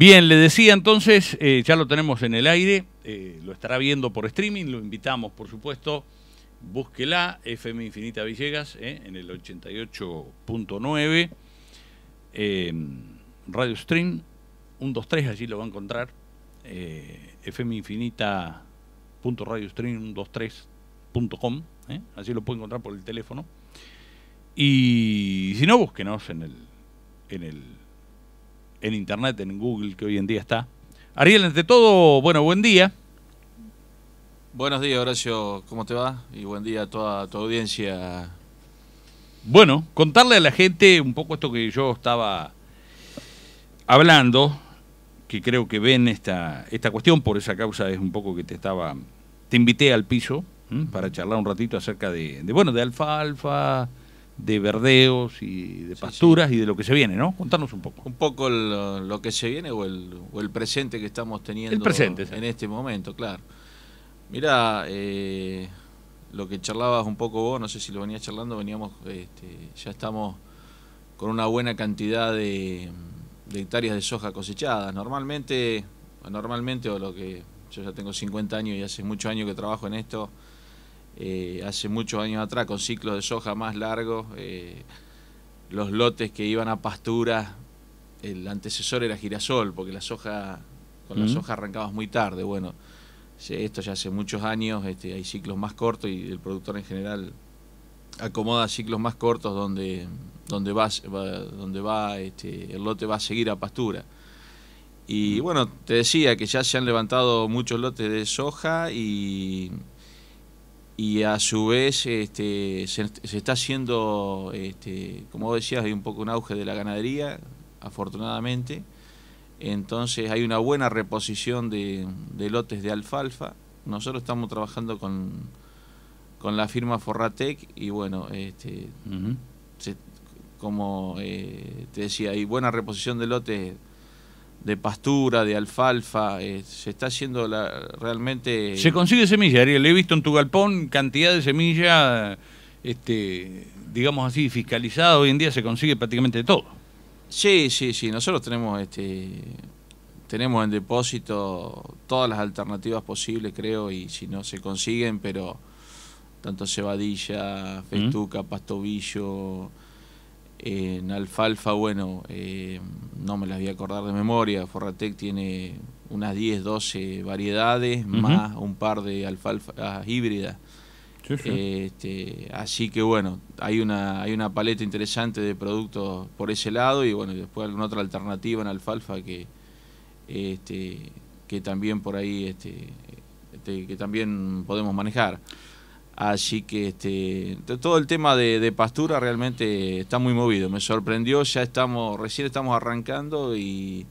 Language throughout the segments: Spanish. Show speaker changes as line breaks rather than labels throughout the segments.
Bien, le decía entonces, eh, ya lo tenemos en el aire, eh, lo estará viendo por streaming, lo invitamos por supuesto, búsquela, FM Infinita Villegas, eh, en el 88.9, em, Radio Stream, 123, allí lo va a encontrar, FM Infinita 123com ¿eh? así lo puede encontrar por el teléfono. Y si no, búsquenos en en el en internet, en Google, que hoy en día está. Ariel, ante todo, bueno, buen día.
Buenos días, Horacio, ¿cómo te va? Y buen día a toda tu audiencia. Bueno, contarle a la gente un poco esto que yo estaba
hablando, que creo que ven esta, esta cuestión, por esa causa es un poco que te estaba, te invité al piso para charlar un ratito acerca de, de bueno, de alfalfa, de verdeos y de pasturas y de lo que se viene, ¿no? Contanos
un poco. Un poco lo que se viene o el, o el, presente que estamos teniendo el presente, en este momento, claro. Mira, eh, lo que charlabas un poco vos, no sé si lo venías charlando, veníamos, este, ya estamos con una buena cantidad de, hectáreas de soja cosechadas. Normalmente, normalmente o lo que yo ya tengo 50 años y hace muchos años que trabajo en esto, eh, hace muchos años atrás, con ciclos de soja más largos, eh, los lotes que iban a pastura... el antecesor era girasol, porque la soja, con las hojas la soja arrancabas muy tarde. Bueno, esto ya hace muchos años, este, hay ciclos más cortos y el productor en general acomoda ciclos más cortos donde, donde va, va este, el lote va a seguir a pastura. Y bueno, te decía que ya se han levantado muchos lotes de soja y y a su vez este, se, está haciendo, este, como decías, hay un poco un auge de la ganadería, afortunadamente, entonces hay una buena reposición de, lotes de alfalfa. Nosotros estamos trabajando con, con la firma Forratec y bueno, este, como eh, te decía, hay buena reposición de lotes de pastura, de alfalfa, eh, se está haciendo la, realmente... Se
consigue semilla, Ariel, he visto en tu galpón cantidad de semilla,
este, digamos así, fiscalizada, hoy en día se consigue prácticamente todo. Sí, sí, sí, nosotros tenemos, este, tenemos en depósito todas las alternativas posibles, creo, y si no se consiguen, pero tanto cebadilla, festuca, pastovillo en alfalfa, bueno, eh, no me las voy a acordar de memoria, Forratec tiene unas 10, 12 variedades, más un par de alfalfa híbridas. Este, así que bueno, hay una, hay una paleta interesante de productos por ese lado y bueno, después alguna otra alternativa en alfalfa que, este, que también por ahí este, que también podemos manejar. Así que este, todo el tema de, pastura realmente está muy movido. Me sorprendió, ya estamos, recién estamos arrancando y,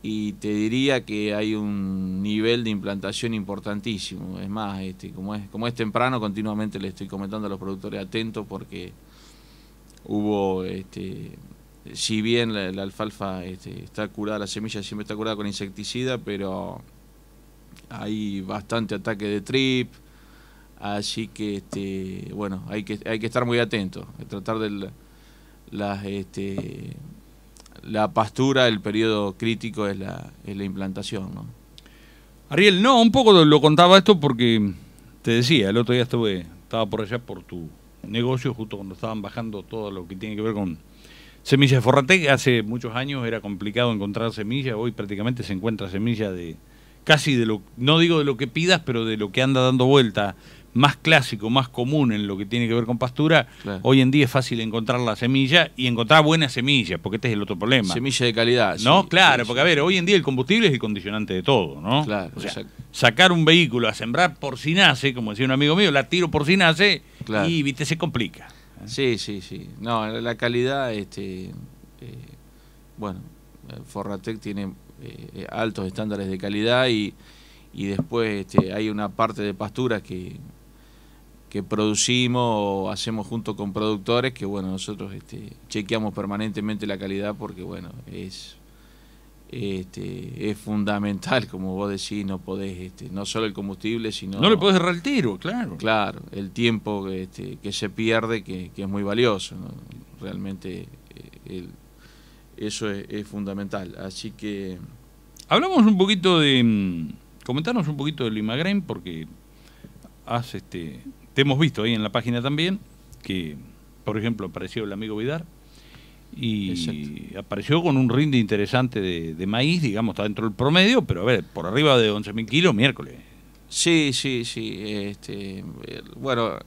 te diría que hay un nivel de implantación importantísimo. Es más, este, como, es, como es temprano, continuamente le estoy comentando a los productores atentos porque hubo, este, si bien la, alfalfa este, está curada, la semilla siempre está curada con insecticida, pero hay bastante ataque de trip Así que, este, bueno, hay que, hay que estar muy atentos, tratar de las, este, la pastura, el periodo crítico es la, es la implantación.
Ariel, no, un poco lo contaba esto porque te decía, el otro día estuve, estaba por allá por tu negocio, justo cuando estaban bajando todo lo que tiene que ver con semillas de que Hace muchos años era complicado encontrar semillas, hoy prácticamente se encuentra semilla de casi de lo, no digo de lo que pidas, pero de lo que anda dando vuelta más clásico, más común en lo que tiene que ver con pastura, hoy en día es fácil encontrar la semilla y encontrar buenas semillas, porque este es el otro problema. Semilla de calidad. No, claro, porque a ver, hoy en día el combustible es el condicionante de todo, ¿no? Claro, sacar un vehículo a sembrar por si nace, como decía un amigo mío, la tiro por si nace y viste, se complica.
¿eh? Sí, sí, sí. No, la calidad, este, eh, bueno, Forratec tiene eh, altos estándares de calidad y, después este, hay una parte de pastura que que producimos o hacemos junto con productores, que bueno, nosotros este, chequeamos permanentemente la calidad porque bueno, es, este, es fundamental, como vos decís, no podés, este, no solo el combustible, sino... No le podés errar el tiro, claro. Claro, el tiempo este, que se pierde, que, es muy valioso, realmente eh, eso es, fundamental. Así que...
Hablamos un poquito de... Mm, Comentarnos un poquito de Green porque hace... este, hemos visto ahí en la página también, que por ejemplo apareció el amigo Vidar y apareció con un rinde interesante de, maíz, digamos, está dentro del promedio, pero a ver, por arriba de 11.000 kilos
miércoles. Sí, sí, sí. Este, eh, bueno,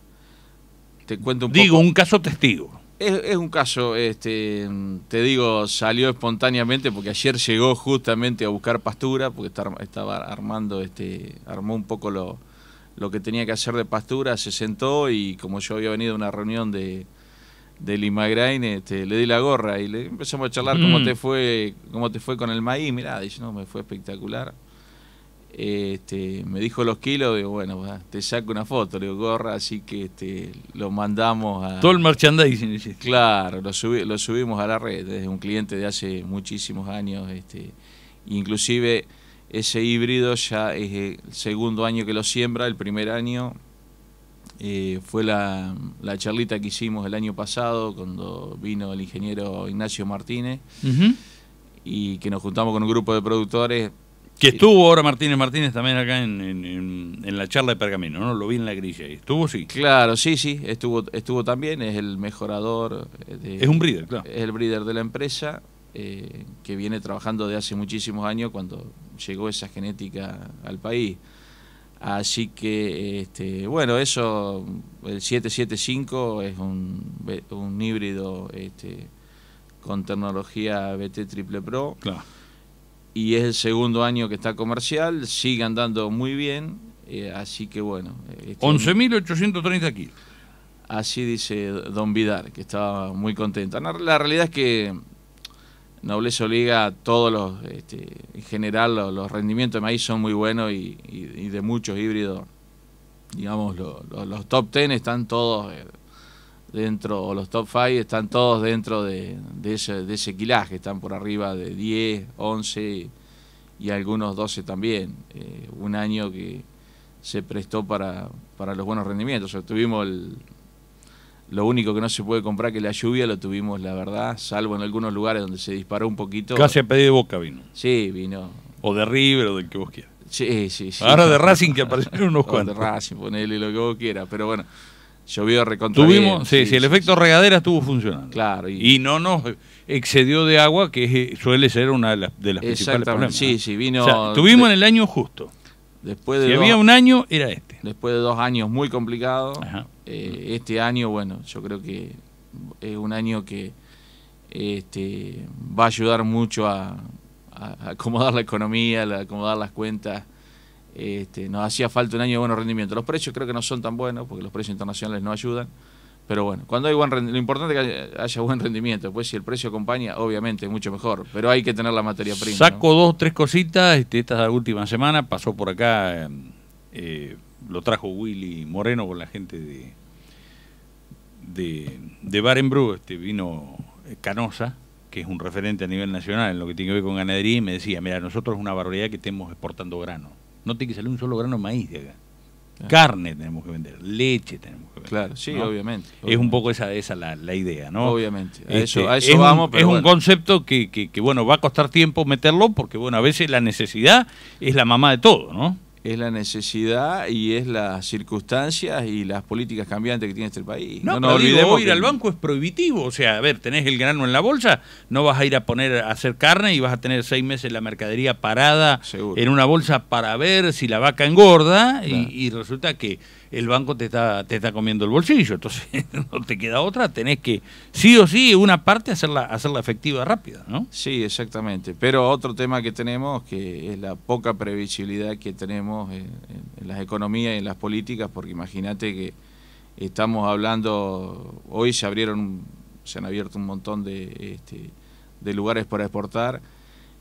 te cuento un Digo, un caso testigo. Es, un caso, este, te digo, salió espontáneamente porque ayer llegó justamente a buscar pastura, porque estaba armando, este, armó un poco lo, lo que tenía que hacer de pastura, se sentó y como yo había venido a una reunión de del este, le di la gorra y le empezamos a charlar cómo mm. te fue, cómo te fue con el maíz, mirá, dice, no, me fue espectacular. Este, me dijo los kilos, digo, bueno, te saco una foto, le digo, gorra, así que este, lo mandamos a... Todo
el merchandising.
Claro, lo, subimos a la red, desde un cliente de hace muchísimos años, este, inclusive ese híbrido ya es el segundo año que lo siembra, el primer año eh, fue la, la, charlita que hicimos el año pasado cuando vino el ingeniero Ignacio Martínez y que nos juntamos con un grupo de productores. Que estuvo ahora Martínez Martínez también
acá en, en, la charla de Pergamino, ¿no? Lo vi en la grilla.
¿Estuvo sí? Claro, sí, sí, estuvo, estuvo también, es el mejorador. Eh, es un breeder, claro. Es el breeder de la empresa eh, que viene trabajando de hace muchísimos años cuando llegó esa genética al país. Así que, este, bueno, eso, el 775 es un, híbrido este, con tecnología BT Triple Pro. Claro. Y es el segundo año que está comercial, sigue andando muy bien, eh, así que bueno. 11.830 este, kilos. Así dice Don Vidar, que estaba muy contento. La realidad es que Nobleza Oliga, todos los, este, en general, los, rendimientos de maíz son muy buenos y, de muchos híbridos. Digamos, los top 10 están todos eh, dentro, o los top 5 están todos dentro de, ese, de ese quilaje, están por arriba de 10, 11 y algunos 12 también. Eh, un año que se prestó para, para los buenos rendimientos. tuvimos el, lo único que no se puede comprar que la lluvia lo tuvimos, la verdad, salvo en algunos lugares donde se disparó un poquito. Casi a pedido de boca vino. Sí, vino. O de River o del que vos quieras. Sí, sí, sí. Ahora de Racing que aparecieron unos cuantos. De Racing, ponele lo que vos quieras, pero bueno, llovió recontrolado. sí, sí, el
efecto regadera estuvo funcionando. Claro. Y, no nos excedió de agua, que suele ser una de las, de principales problemas. Sí, sí, vino... O sea, tuvimos en el año justo.
Después de si había un año, era este. Después de dos años muy complicados, eh, este año, bueno, yo creo que es un año que este, va a ayudar mucho a, acomodar la economía, a acomodar las cuentas. Este, nos hacía falta un año de buenos rendimientos. Los precios creo que no son tan buenos porque los precios internacionales no ayudan. Pero bueno, cuando hay buen lo importante es que haya, buen rendimiento. Después, pues si el precio acompaña, obviamente es mucho mejor. Pero hay que tener la materia prima. Saco
dos, tres cositas. Este, esta es la última semana. Pasó por acá, eh, lo trajo Willy Moreno con la gente de, de, de este vino eh, Canosa, que es un referente a nivel nacional en lo que tiene que ver con ganadería, y me decía, mira, nosotros es una barbaridad que estemos exportando grano. No tiene que salir un solo grano de maíz de acá. Carne tenemos que vender, leche tenemos que vender. Claro, sí, obviamente, Es un poco esa, esa la, la idea, ¿no? Obviamente, a este, eso, a eso es vamos. Un, es un concepto que, que, que, bueno, va a costar tiempo meterlo porque, bueno, a veces la necesidad es la mamá de todo, ¿no?
es la necesidad y es las circunstancias y las políticas cambiantes que tiene este país. No, no nos olvidemos ir al
banco es prohibitivo, o sea, a ver, tenés el grano en la bolsa, no vas a ir a poner a hacer carne y vas a tener seis meses la mercadería parada en una bolsa para ver si la vaca engorda y, y resulta que el banco te está, te está comiendo el bolsillo. Entonces, no te queda otra, tenés que, sí o sí, una parte hacerla, hacerla efectiva rápida, ¿no?
Sí, exactamente. Pero otro tema que tenemos, que es la poca previsibilidad que tenemos en, las economías y en las políticas, porque imagínate que estamos hablando, hoy se abrieron, se han abierto un montón de, este, de lugares para exportar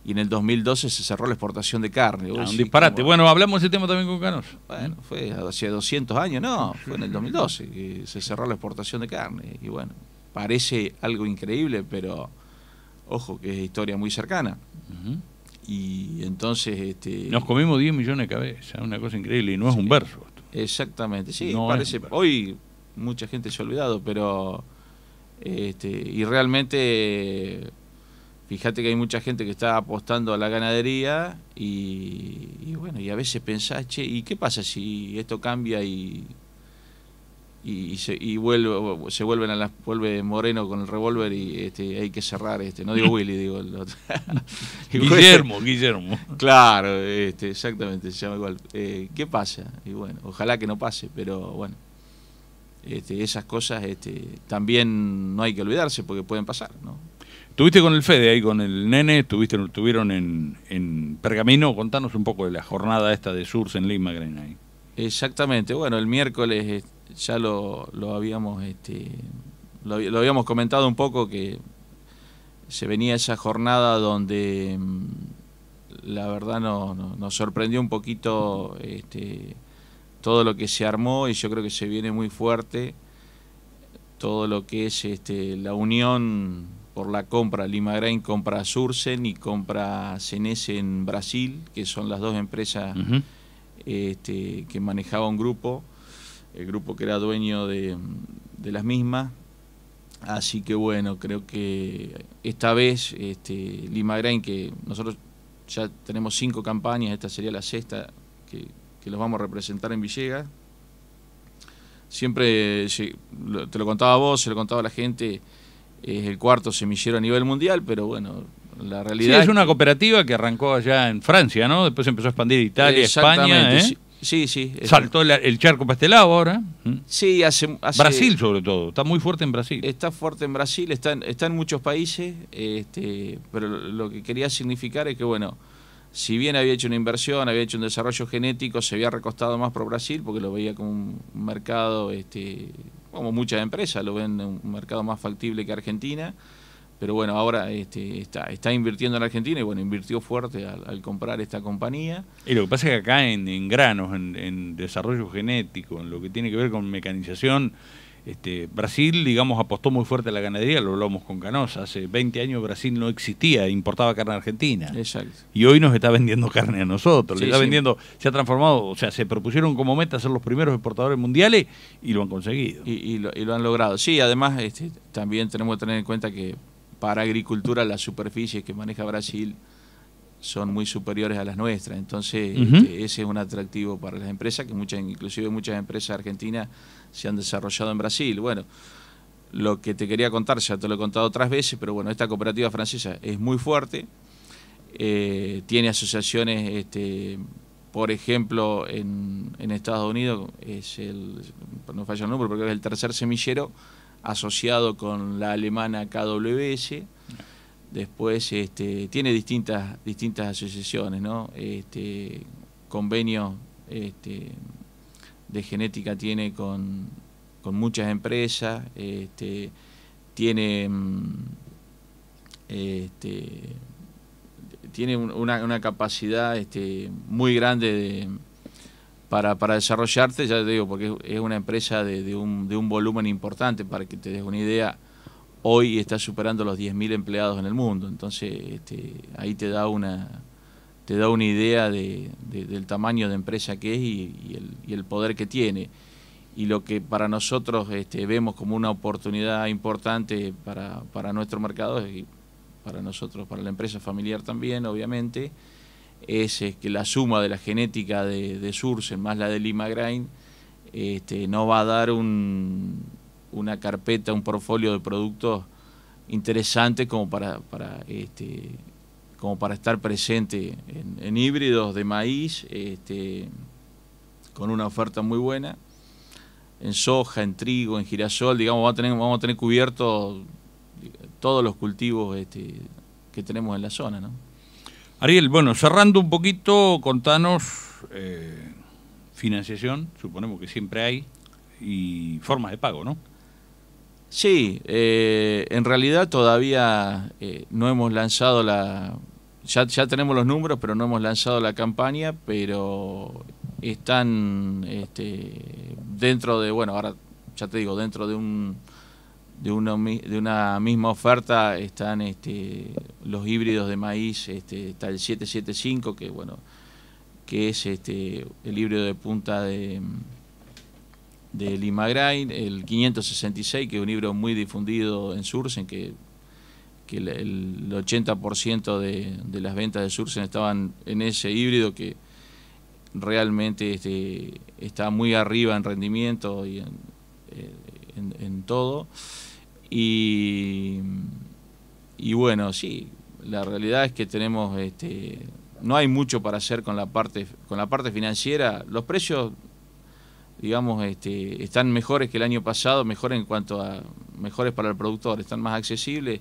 y en el 2012 se cerró la exportación de carne. Ah, un disparate. Bueno, hablamos de ese tema también con Canos. Bueno, fue hace 200 años, no, fue en el 2012 que se cerró la exportación de carne. Y bueno, parece algo increíble, pero ojo que es historia muy cercana. Y entonces... Este, Nos comimos 10 millones de cabezas, una cosa increíble, y no es un verso. Exactamente, sí, parece... Hoy mucha gente se ha olvidado, pero... Este, y realmente fíjate que hay mucha gente que está apostando a la ganadería y, bueno, y a veces pensás, che, ¿y qué pasa si esto cambia y, y, se, y vuelve, se vuelven a las, vuelve Moreno con el revólver y este, hay que cerrar este, no digo Willy, digo el otro. Guillermo, Guillermo. Claro, este, exactamente, se llama igual. Eh, ¿Qué pasa? Y bueno, ojalá que no pase, pero bueno. Este, esas cosas este, también no hay que olvidarse porque pueden pasar, ¿no?
Tuviste con el Fede ahí, con el nene, tuviste, tuvieron en, Pergamino. Contanos un poco de la jornada esta de Surs en
Lima Green Exactamente, bueno, el miércoles eh, ya lo, habíamos este, lo, habíamos comentado un poco que se venía esa jornada donde mm, la verdad nos sorprendió un poquito este, todo lo que se armó y yo creo que se viene muy fuerte todo lo que es este, la unión por la compra, Lima Grain compra Sursen y compra Cenese en Brasil, que son las dos empresas este, que manejaba un grupo, el grupo que era dueño de, las mismas. Así que bueno, creo que esta vez este, Lima Grain, que nosotros ya tenemos cinco campañas, esta sería la sexta que, que los vamos a representar en Villegas. Siempre, te lo contaba a vos, se lo contaba a la gente, es el cuarto semillero a nivel mundial, pero bueno, la realidad... es
una cooperativa que arrancó allá en Francia, ¿no? Después empezó a expandir Italia, España. ¿eh?
Sí, sí. Saltó el, el charco este lado ahora. ¿eh? Sí, hace, Brasil sobre todo, está muy fuerte en Brasil. Está fuerte en Brasil, está en, está en muchos países, este, pero lo que quería significar es que, bueno, si bien había hecho una inversión, había hecho un desarrollo genético, se había recostado más por Brasil porque lo veía como un mercado este, como muchas empresas, lo ven en un mercado más factible que Argentina, pero bueno, ahora este, está, está invirtiendo en Argentina y bueno, invirtió fuerte al, comprar esta compañía.
Y lo que pasa es que acá en, granos, en, en, desarrollo genético, en lo que tiene que ver con mecanización, este, Brasil, digamos, apostó muy fuerte a la ganadería, lo hablamos con Canosa. Hace 20 años Brasil no existía, importaba carne argentina. Exacto. Y hoy nos está vendiendo carne a nosotros. le está vendiendo, se ha transformado,
o sea, se propusieron como meta ser los primeros exportadores mundiales y lo han conseguido. Y, lo, y lo, han logrado. Sí, además, este, también tenemos que tener en cuenta que para agricultura la superficie que maneja Brasil son muy superiores a las nuestras. Entonces, este, ese es un atractivo para las empresas, que muchas, inclusive muchas empresas argentinas se han desarrollado en Brasil. Bueno, lo que te quería contar, ya te lo he contado otras veces, pero bueno, esta cooperativa francesa es muy fuerte, eh, tiene asociaciones, este, por ejemplo, en, Estados Unidos, es el, no falla el número, porque es el tercer semillero asociado con la alemana KWS, Después este, tiene distintas, distintas asociaciones, ¿no? Este, convenios este, de genética tiene con, muchas empresas, este, tiene, mm, tiene una, capacidad muy grande para, para desarrollarte, ya te digo, porque es una empresa un, de un volumen importante, para que te des una idea hoy está superando los 10.000 empleados en el mundo. Entonces, este, ahí te da una te da una idea del tamaño de empresa que es y, el, poder que tiene. Y lo que para nosotros este, vemos como una oportunidad importante para, para nuestro mercado, y para nosotros, para la empresa familiar también, obviamente, es, que la suma de la genética de, de Sursen más la de Lima Grain este, no va a dar un, una carpeta, un portfolio de productos interesantes como para, para, este, como para estar presente en, híbridos de maíz, este, con una oferta muy buena, en soja, en trigo, en girasol, digamos, vamos a tener, vamos a tener todos los cultivos este, que tenemos en la zona. ¿no? Ariel, bueno, cerrando un poquito, contanos eh,
financiación, suponemos que siempre hay, y formas de pago, ¿no?
Sí, eh, en realidad todavía eh, no hemos lanzado la... Ya, ya tenemos los números, pero no hemos lanzado la campaña, pero están este, dentro de, bueno, ahora ya te digo, dentro de un de, uno, de una misma oferta están este, los híbridos de maíz, este, está el 775, que bueno, que es este, el híbrido de punta de de Grain, el 566, que es un libro muy difundido en Sursen, que, que el, 80% de, de, las ventas de Sursen estaban en ese híbrido que realmente este, está muy arriba en rendimiento y eh, en, todo. Y, y, bueno, sí, la realidad es que tenemos... Este, no hay mucho para hacer con la parte con la parte financiera. Los precios digamos, este, están mejores que el año pasado, mejores en cuanto a mejores para el productor, están más accesibles,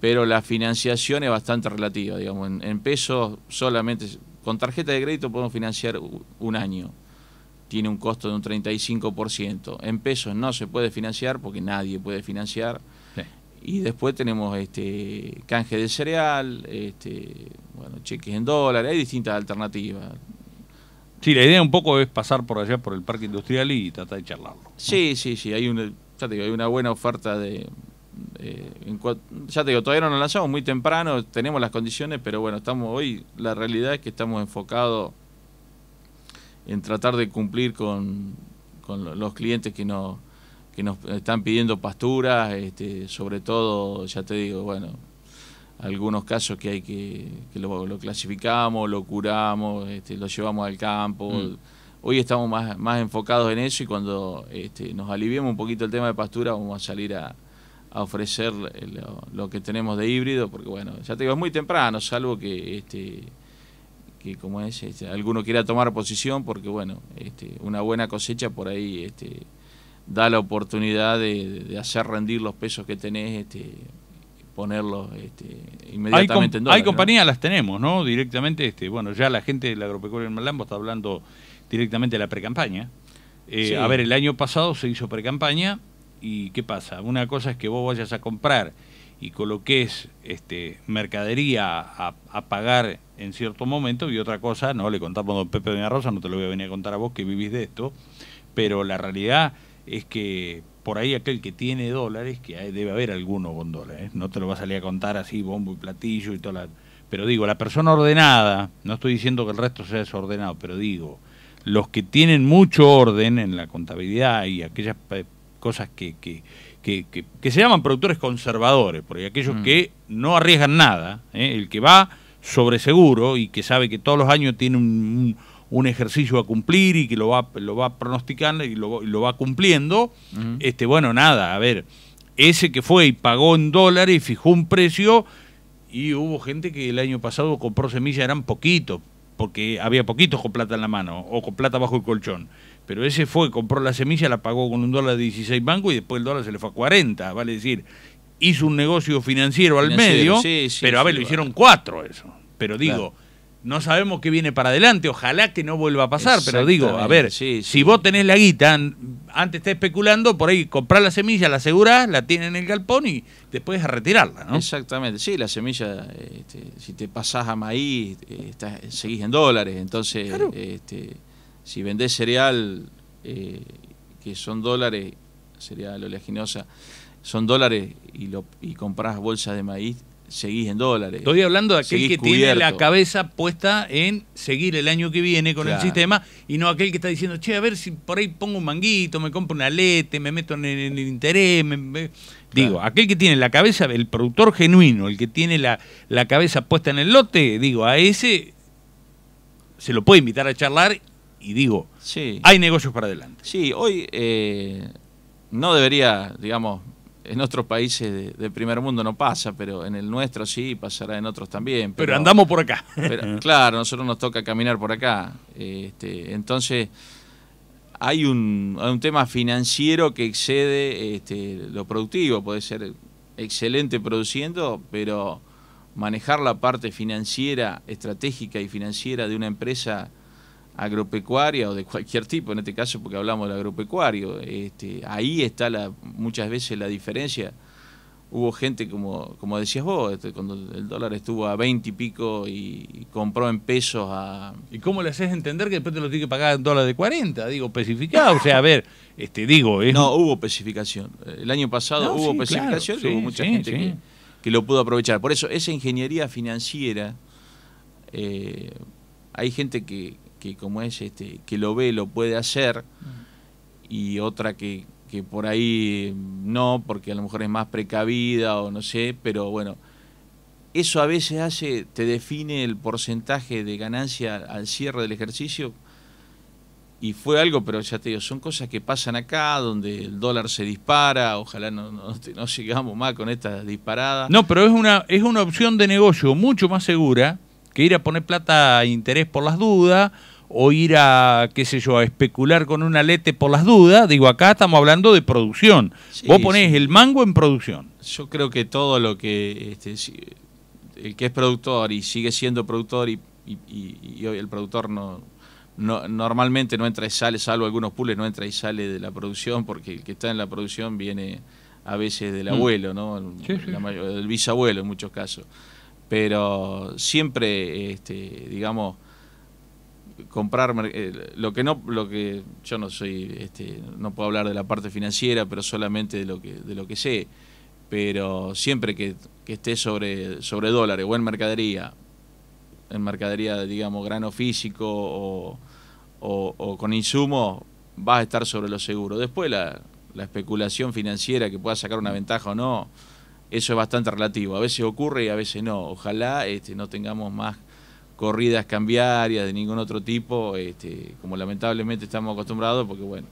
pero la financiación es bastante relativa, digamos, en, pesos solamente, con tarjeta de crédito podemos financiar un año, tiene un costo de un 35%, en pesos no se puede financiar porque nadie puede financiar, y después tenemos este canje de cereal, este, bueno, cheques en dólares, hay distintas alternativas. Sí, la idea un poco es pasar por allá, por el parque industrial y tratar de charlarlo. Sí, sí, sí, hay una, hay una buena oferta de... Eh, en, ya te digo, todavía no lo lanzamos muy temprano, tenemos las condiciones, pero bueno, estamos hoy, la realidad es que estamos enfocados en tratar de cumplir con, los clientes que nos, que nos están pidiendo pasturas, este, sobre todo, ya te digo, bueno, algunos casos que hay que, que lo, clasificamos, lo curamos, este, lo llevamos al campo. Mm. Hoy estamos más, enfocados en eso y cuando este, nos aliviemos un poquito el tema de pastura vamos a salir a, ofrecer eh, lo, que tenemos de híbrido, porque bueno, ya te digo, es muy temprano, salvo que este que como es, este, alguno quiera tomar posición, porque bueno, una buena cosecha por ahí este, da la oportunidad de, hacer rendir los pesos que tenés este, ponerlo este, inmediatamente hay en Hay compañías, las tenemos, ¿no? Directamente, este,
bueno, ya la gente la agropecuaria en Malambo está hablando directamente de la precampaña. Eh, a ver, el año pasado se hizo precampaña y ¿qué pasa? Una cosa es que vos vayas a comprar y coloques este, mercadería a, pagar en cierto momento y otra cosa, no le contamos a don Pepe Doña Rosa, no te lo voy a venir a contar a vos que vivís de esto, pero la realidad es que por ahí aquel que tiene dólares, que debe haber alguno con dólares, ¿eh? no te lo va a salir a contar así, bombo y platillo y todo. Pero digo, la persona ordenada, no estoy diciendo que el resto sea desordenado, pero digo, los que tienen mucho orden en la contabilidad y aquellas eh, cosas que, que, que, que, se llaman productores conservadores, porque aquellos mm. que no arriesgan nada, ¿eh? el que va sobre seguro y que sabe que todos los años tiene un un ejercicio a cumplir y que lo va, lo va pronosticando y lo, lo va cumpliendo, este, bueno, nada, a ver, ese que fue y pagó en dólares y fijó un precio y hubo gente que el año pasado compró semillas, eran poquitos, porque había poquitos con plata en la mano o con plata bajo el colchón. Pero ese fue, compró la semilla, la pagó con un dólar de 16 bancos y después el dólar se le fue a 40, vale decir, hizo un negocio financiero, al medio, pero a ver, lo hicieron cuatro eso. Pero digo, no sabemos qué viene para adelante, ojalá que no vuelva a pasar, pero digo, a ver, si vos tenés la guita, antes está especulando, por ahí comprar
la semilla, la asegurás, la tiene en el galpón y después a retirarla, ¿no? Exactamente, sí, la semilla, este, si te pasás a maíz, estás, seguís en dólares, entonces este, si vendés cereal, eh, que son dólares, cereal oleaginosa, son dólares y, lo, y comprás bolsas de maíz, seguís en dólares. Estoy hablando de aquel que tiene la cabeza
puesta en seguir el año que viene con el sistema y no aquel que está diciendo, che, a ver si por ahí pongo un manguito, me compro una lete, me meto en el, interés. Digo, aquel que tiene la cabeza, el productor genuino, el que tiene la, cabeza puesta en el lote, digo, a ese se lo puede invitar a charlar y digo,
sí. hay negocios para adelante. Sí, hoy eh, no debería, digamos, en otros países de, primer mundo no pasa, pero en el nuestro sí, pasará en otros también. Pero, andamos por acá. Pero, claro, nosotros nos toca caminar por acá. Este, entonces, hay un, tema financiero que excede este, lo productivo. Puede ser excelente produciendo, pero manejar la parte financiera, estratégica y financiera de una empresa agropecuaria o de cualquier tipo, en este caso porque hablamos del agropecuario, este, ahí está la, muchas veces la diferencia. Hubo gente, como, como decías vos, este, cuando el dólar estuvo a 20 y pico y, compró en pesos a... ¿Y cómo le haces entender que
después te lo tiene que pagar en dólares de 40? Digo, especificado, o sea, a ver, este digo... No, hubo especificación.
El año pasado hubo especificación hubo mucha gente que, lo pudo aprovechar. Por eso, esa ingeniería financiera, eh, hay gente que, que como es este que lo ve lo puede hacer mm. y otra que, que por ahí no porque a lo mejor es más precavida o no sé pero bueno eso a veces hace te define el porcentaje de ganancia al cierre del ejercicio y fue algo, pero ya te digo, son cosas que pasan acá, donde el dólar se dispara, ojalá no, no, no sigamos más con estas disparadas. No, pero
es una, es una opción de negocio mucho más segura que ir a poner plata a interés por las dudas o ir a, qué sé yo, a especular con un alete por las dudas, digo, acá estamos hablando de producción. Vos ponés el mango en producción.
Yo creo que todo lo que, este, el que es productor y sigue siendo productor y, hoy el productor no, normalmente no entra y sale, salvo algunos pules, no entra y sale de la producción porque el que está en la producción viene a veces del mm. abuelo, ¿no? del bisabuelo en muchos casos. Pero siempre, este, digamos, comprar eh, lo que no lo que yo no soy este, no puedo hablar de la parte financiera pero solamente de lo que de lo que sé pero siempre que, que esté sobre sobre dólares o en mercadería en mercadería digamos grano físico o, con insumos vas a estar sobre lo seguro después la, la especulación financiera que pueda sacar una mm. ventaja o no eso es bastante relativo a veces ocurre y a veces no ojalá este, no tengamos más corridas cambiarias de ningún otro tipo, este, como lamentablemente estamos acostumbrados, porque bueno.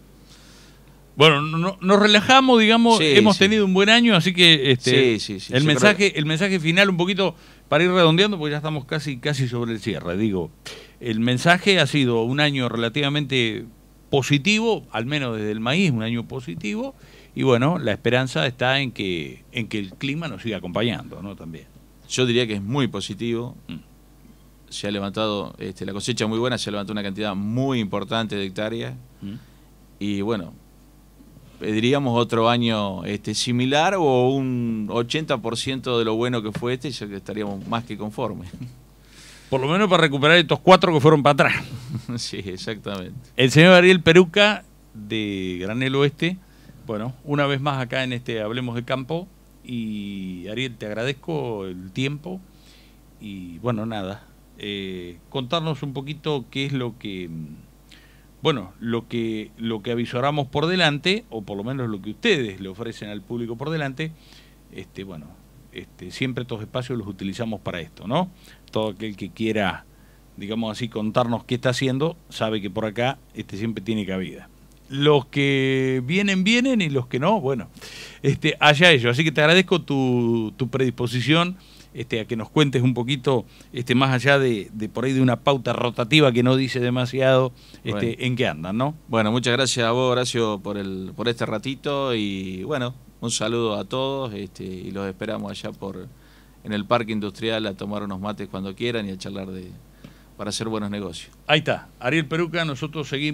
Bueno, nos relajamos, digamos, hemos tenido un
buen año, así que este, el mensaje, el mensaje final un poquito para ir redondeando, porque ya estamos casi, casi sobre el cierre. Digo, el mensaje ha sido un año relativamente positivo, al menos desde el maíz, un año positivo, y
bueno, la esperanza está en que, en que el clima nos siga acompañando, ¿no? También. Yo diría que es muy positivo. Mm se ha levantado, este, la cosecha muy buena, se ha levantado una cantidad muy importante de hectáreas. Mm. Y bueno, pediríamos otro año este, similar o un 80% de lo bueno que fue este, ya que estaríamos más que conformes. Por lo menos para recuperar estos cuatro que fueron para atrás. sí, exactamente.
El señor Ariel Peruca, de Granel Oeste, bueno, una vez más acá en este Hablemos de Campo. Y Ariel, te agradezco el tiempo. Y bueno, nada, eh, contarnos un poquito qué es lo que, mm, bueno, lo que, lo que avisoramos por delante, o por lo menos lo que ustedes le ofrecen al público por delante, este, bueno, este, siempre estos espacios los utilizamos para esto, ¿no? Todo aquel que quiera, digamos así, contarnos qué está haciendo, sabe que por acá este, siempre tiene cabida. Los que vienen, vienen, y los que no, bueno, este, allá ellos. Así que te agradezco tu, tu predisposición este, a que nos cuentes un poquito, este, más allá de, por ahí de una pauta rotativa que no dice demasiado, este, en qué andan, ¿no?
Bueno, muchas gracias a vos, Horacio, por, este ratito y bueno, un saludo a todos y los esperamos allá por en el parque industrial a tomar unos mates cuando quieran y a charlar de para hacer buenos negocios. Ahí está, Ariel Peruca,
nosotros seguimos.